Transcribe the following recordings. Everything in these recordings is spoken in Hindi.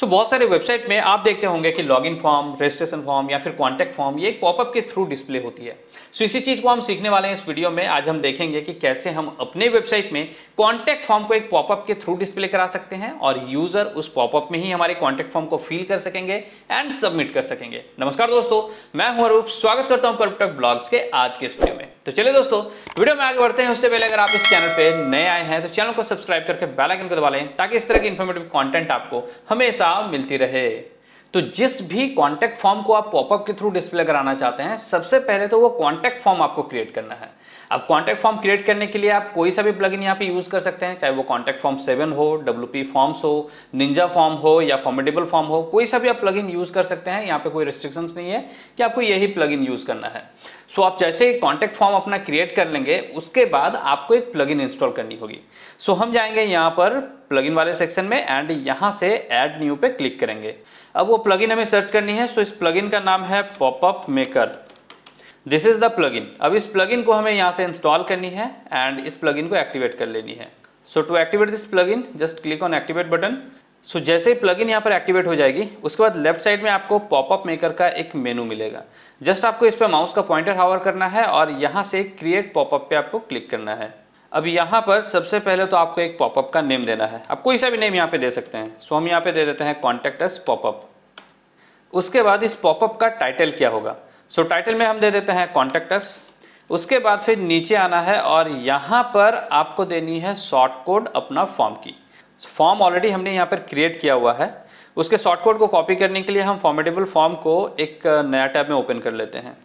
सो so, बहुत सारे वेबसाइट में आप देखते होंगे कि लॉगिन फॉर्म रजिस्ट्रेशन फॉर्म या फिर कॉन्टैक्ट फॉर्म ये एक पॉपअप के थ्रू डिस्प्ले होती है सो so, इसी चीज़ को हम सीखने वाले हैं इस वीडियो में आज हम देखेंगे कि कैसे हम अपने वेबसाइट में कॉन्टैक्ट फॉर्म को एक पॉपअप के थ्रू डिस्प्ले करा सकते हैं और यूज़र उस पॉपअप में ही हमारे कॉन्टैक्ट फॉर्म को फिल कर सकेंगे एंड सबमिट कर सकेंगे नमस्कार दोस्तों मैं हूं अरूप स्वागत करता हूँ कर्पटक ब्लॉग्स के आज के इस वीडियो में तो चलिए दोस्तों वीडियो में आगे बढ़ते हैं उससे पहले अगर आप इस चैनल पे नए आए हैं तो चैनल को सब्सक्राइब करके बेल आइकन को दबा लें ताकि इस तरह की इन्फॉर्मेटिव कंटेंट आपको हमेशा मिलती रहे तो जिस भी कॉन्टैक्ट फॉर्म को आप पॉपअप के थ्रू डिस्प्ले कराना चाहते हैं सबसे पहले तो वो कॉन्टैक्ट फॉर्म आपको क्रिएट करना है अब कॉन्टैक्ट फॉर्म क्रिएट करने के लिए आप कोई सा भी प्लगइन यहाँ पे यूज़ कर सकते हैं चाहे वो कॉन्टैक्ट फॉर्म सेवन हो डब्ल्यू फॉर्म्स हो निंजा फॉर्म हो या फॉर्मेटेबल फॉर्म हो कोई सा भी आप प्लगइन यूज़ कर सकते हैं यहाँ पे कोई रिस्ट्रिक्शंस नहीं है कि आपको यही प्लगइन यूज़ करना है सो आप जैसे ही कॉन्टैक्ट फॉर्म अपना क्रिएट कर लेंगे उसके बाद आपको एक प्लगइन इंस्टॉल करनी होगी सो हम जाएंगे यहाँ पर प्लगइन वाले सेक्शन में एंड यहाँ से ऐड न्यू पे क्लिक करेंगे अब वो प्लगइन हमें सर्च करनी है सो इस प्लगइन का नाम है popup maker this is the plugin अब इस प्लगइन को हमें यहां से इंस्टॉल करनी है एंड इस प्लगइन को एक्टिवेट कर लेनी है so to activate this plug just click on activate button so जैसे ही प्लगइन यहाँ पर एक्टिवेट हो जाएगी उसके बाद लेफ्ट साइड में आपको पॉपअप मेकर का एक मेनू मिलेगा जस्ट आपको इस पर माउस का पॉइंटर हावर करना है और यहाँ से क्रिएट पॉपअप पे आपको क्लिक करना है अब यहाँ पर सबसे पहले तो आपको एक पॉपअप का नेम देना है आप कोई सा भी नेम यहाँ पे दे सकते हैं सो हम यहाँ पे दे देते हैं कॉन्टैक्ट एस पॉपअप उसके बाद इस पॉपअप का टाइटल क्या होगा सो so, टाइटल में हम दे देते हैं कॉन्टैक्ट एस उसके बाद फिर नीचे आना है और यहाँ पर आपको देनी है शॉर्ट कोड अपना फॉर्म की फॉर्म ऑलरेडी हमने यहाँ पर क्रिएट किया हुआ है उसके शॉर्ट कोड को कॉपी करने के लिए हम फॉर्मेटेबल फॉर्म को एक नया टैब में ओपन कर लेते हैं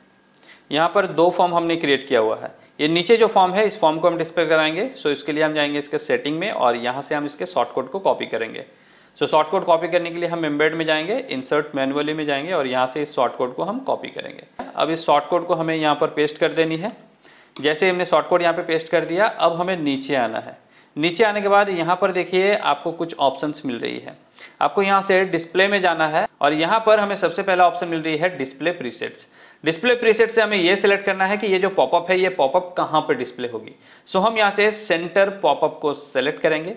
यहाँ पर दो फॉर्म हमने क्रिएट किया हुआ है ये नीचे जो फॉर्म है इस फॉर्म को हम डिस्प्ले कराएंगे सो so इसके लिए हम जाएंगे इसके सेटिंग में और यहाँ से हम इसके शॉर्ट को कॉपी करेंगे सो शॉर्ट कोड कॉपी करने के लिए हम एम्बेड में जाएंगे इंसर्ट मैनुअली में जाएंगे और यहाँ से इस शॉर्ट कोड को हम कॉपी करेंगे अब इस शॉर्ट कोड को हमें यहाँ पर पेस्ट कर देनी है जैसे हमने शॉर्ट कोड यहाँ पर पेस्ट कर दिया अब हमें नीचे आना है नीचे आने के बाद यहाँ पर देखिए आपको कुछ ऑप्शंस मिल रही है आपको यहाँ से डिस्प्ले में जाना है और यहाँ पर हमें सबसे पहला ऑप्शन मिल रही है डिस्प्ले प्रीसेट्स डिस्प्ले प्रीसेट से हमें ये सिलेक्ट करना है कि ये जो पॉपअप है ये पॉपअप कहाँ पर डिस्प्ले होगी सो हम यहाँ से सेंटर पॉपअप को सेलेक्ट करेंगे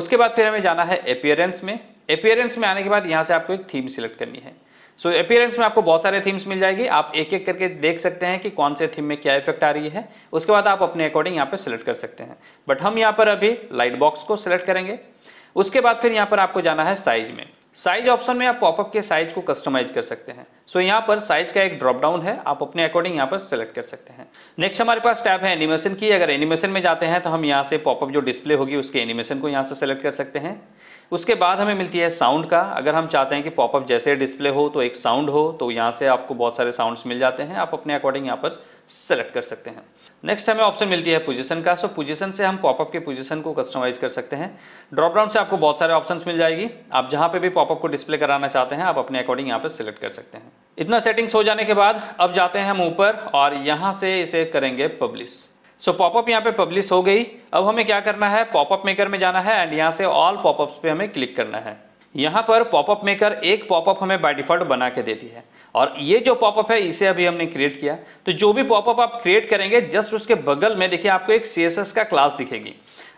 उसके बाद फिर हमें जाना है अपियरेंस में अपियरेंस में आने के बाद यहाँ से आपको एक थीम सिलेक्ट करनी है सो so, अपियरेंस में आपको बहुत सारे थीम्स मिल जाएगी आप एक एक करके देख सकते हैं कि कौन से थीम में क्या इफेक्ट आ रही है उसके बाद आप अपने अकॉर्डिंग यहाँ पर सिलेक्ट कर सकते हैं बट हम यहाँ पर अभी लाइट बॉक्स को सिलेक्ट करेंगे उसके बाद फिर यहाँ पर आपको जाना है साइज में साइज ऑप्शन में आप पॉपअप के साइज को कस्टमाइज कर सकते हैं सो so, यहाँ पर साइज का एक ड्रॉप डाउन है आप अपने अकॉर्डिंग यहाँ पर सेलेक्ट कर सकते हैं नेक्स्ट हमारे पास टैब है एनिमेशन की अगर एनिमेशन में जाते हैं तो हम यहाँ से पॉपअप जो डिस्प्ले होगी उसके एनिमेशन को यहाँ से सेलेक्ट कर सकते हैं उसके बाद हमें मिलती है साउंड का अगर हम चाहते हैं कि पॉपअप जैसे डिस्प्ले हो तो एक साउंड हो तो यहाँ से आपको बहुत सारे साउंड्स मिल जाते हैं आप अपने अकॉर्डिंग यहाँ पर सेलेक्ट कर सकते हैं नेक्स्ट हमें ऑप्शन मिलती है पोजीशन का सो पोजीशन से हम पॉपअप के पोजीशन को कस्टमाइज कर सकते हैं ड्रॉप डाउन से आपको बहुत सारे ऑप्शंस मिल जाएगी आप जहाँ पे भी पॉपअप को डिस्प्ले कराना चाहते हैं आप अपने अकॉर्डिंग यहाँ पर सिलेक्ट कर सकते हैं इतना सेटिंग्स हो जाने के बाद अब जाते हैं हम ऊपर और यहाँ से इसे करेंगे पब्लिश सो पॉपअप यहाँ पे पब्लिश हो गई अब हमें क्या करना है पॉपअप मेकर में जाना है एंड यहाँ से ऑल पॉपअप्स पे हमें क्लिक करना है यहाँ पर पॉपअप मेकर एक पॉपअप हमें बाय डिफॉल्ट बना के देती है और ये जो पॉपअप है इसे अभी हमने क्रिएट किया तो जो भी पॉपअप आप क्रिएट करेंगे जस्ट उसके बगल में देखिए आपको एक सी का क्लास दिखेगी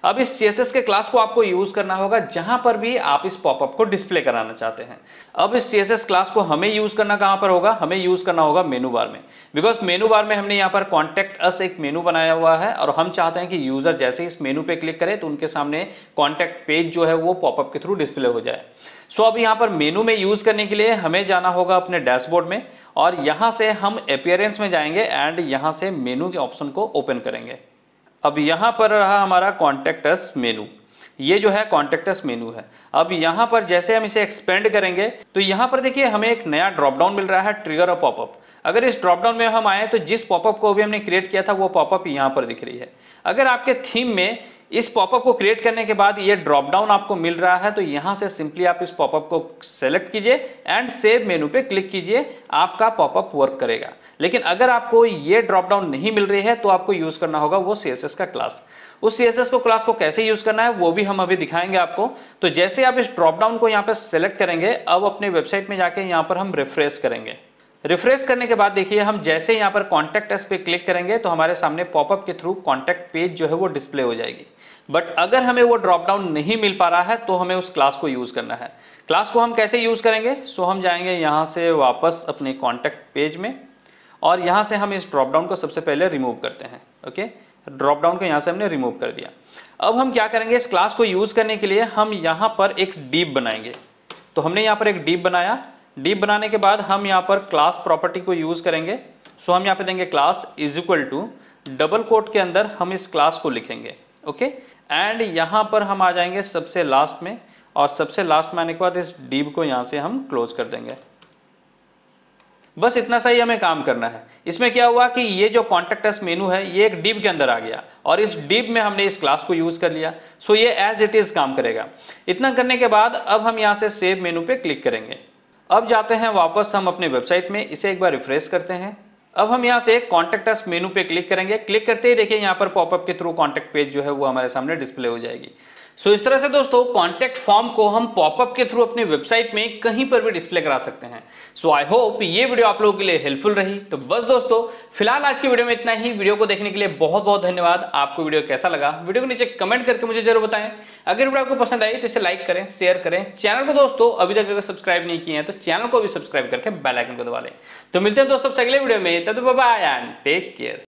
अब इस सी के क्लास को आपको यूज करना होगा जहां पर भी आप इस पॉपअप को डिस्प्ले कराना चाहते हैं अब इस सी क्लास को हमें यूज करना कहां पर होगा हमें यूज करना होगा मेनू बार में बिकॉज मेनू बार में हमने यहाँ पर कॉन्टेक्ट अस एक मेनू बनाया हुआ है और हम चाहते हैं कि यूजर जैसे इस मेनू पे क्लिक करे तो उनके सामने कॉन्टैक्ट पेज जो है वो पॉपअप के थ्रू डिस्प्ले हो जाए सो अब यहाँ पर मेनू में यूज करने के लिए हमें जाना होगा अपने डैशबोर्ड में और यहां से हम अपियरेंस में जाएंगे एंड यहां से मेनू के ऑप्शन को ओपन करेंगे अब यहाँ पर रहा हमारा कॉन्टेक्टस मेनू ये जो है कॉन्टेक्टस मेनू है अब यहाँ पर जैसे हम इसे एक्सपेंड करेंगे तो यहाँ पर देखिए हमें एक नया ड्रॉपडाउन मिल रहा है ट्रिगर और पॉपअप अगर इस ड्रॉपडाउन में हम आए तो जिस पॉपअप को भी हमने क्रिएट किया था वो पॉपअप यहाँ पर दिख रही है अगर आपके थीम में इस पॉपअप को क्रिएट करने के बाद ये ड्रॉप डाउन आपको मिल रहा है तो यहाँ से सिंपली आप इस पॉपअप को सेलेक्ट कीजिए एंड सेव मेनू पे क्लिक कीजिए आपका पॉपअप वर्क करेगा लेकिन अगर आपको ये ड्रॉप डाउन नहीं मिल रही है तो आपको यूज़ करना होगा वो सी का क्लास उस सी को क्लास को कैसे यूज़ करना है वो भी हम अभी दिखाएंगे आपको तो जैसे आप इस ड्रॉप डाउन को यहाँ पर सेलेक्ट करेंगे अब अपने वेबसाइट में जाके यहाँ पर हम रिफ्रेश करेंगे रिफ्रेश करने के बाद देखिए हम जैसे यहाँ पर कॉन्टैक्ट एस पे क्लिक करेंगे तो हमारे सामने पॉपअप के थ्रू कॉन्टैक्ट पेज जो है वो डिस्प्ले हो जाएगी बट अगर हमें वो ड्रॉप डाउन नहीं मिल पा रहा है तो हमें उस क्लास को यूज़ करना है क्लास को हम कैसे यूज़ करेंगे सो हम जाएंगे यहाँ से वापस अपने कॉन्टैक्ट पेज में और यहाँ से हम इस ड्रॉप डाउन को सबसे पहले रिमूव करते हैं ओके ड्रॉप डाउन को यहाँ से हमने रिमूव कर दिया अब हम क्या करेंगे इस क्लास को यूज़ करने के लिए हम यहाँ पर एक डीप बनाएंगे तो हमने यहाँ पर एक डीप बनाया डीप बनाने के बाद हम यहाँ पर क्लास प्रॉपर्टी को यूज़ करेंगे सो हम यहाँ पे देंगे class is equal to double quote के अंदर हम इस क्लास को लिखेंगे ओके एंड यहाँ पर हम आ जाएंगे सबसे लास्ट में और सबसे लास्ट में आने के बाद इस डीप को यहाँ से हम क्लोज कर देंगे बस इतना सा ही हमें काम करना है इसमें क्या हुआ कि ये जो कॉन्टेक्टस मेनू है ये एक डीप के अंदर आ गया और इस डीप में हमने इस क्लास को यूज़ कर लिया सो ये एज इट इज़ काम करेगा इतना करने के बाद अब हम यहाँ से सेव मेनू पे क्लिक करेंगे अब जाते हैं वापस हम अपने वेबसाइट में इसे एक बार रिफ्रेश करते हैं अब हम यहाँ से कॉन्टैक्ट अस मेनू पे क्लिक करेंगे क्लिक करते ही देखिए यहाँ पर पॉपअप के थ्रू कॉन्टैक्ट पेज जो है वो हमारे सामने डिस्प्ले हो जाएगी सो इस तरह से दोस्तों कॉन्टैक्ट फॉर्म को हम पॉपअप के थ्रू अपने वेबसाइट में कहीं पर भी डिस्प्ले करा सकते हैं सो आई होप ये वीडियो आप लोगों के लिए हेल्पफुल रही तो बस दोस्तों फिलहाल आज की वीडियो में इतना ही वीडियो को देखने के लिए बहुत बहुत धन्यवाद आपको वीडियो कैसा लगा वीडियो को नीचे कमेंट करके मुझे जरूर बताएं अगर वीडियो आपको पसंद आई तो इसे लाइक करें शेयर करें चैनल को दोस्तों अभी तक अगर सब्सक्राइब नहीं किए हैं तो चैनल को भी सब्सक्राइब करके बेलाइकन को दबा लें तो मिलते हैं दोस्तों अगले वीडियो में तब बाय एंड टेक केयर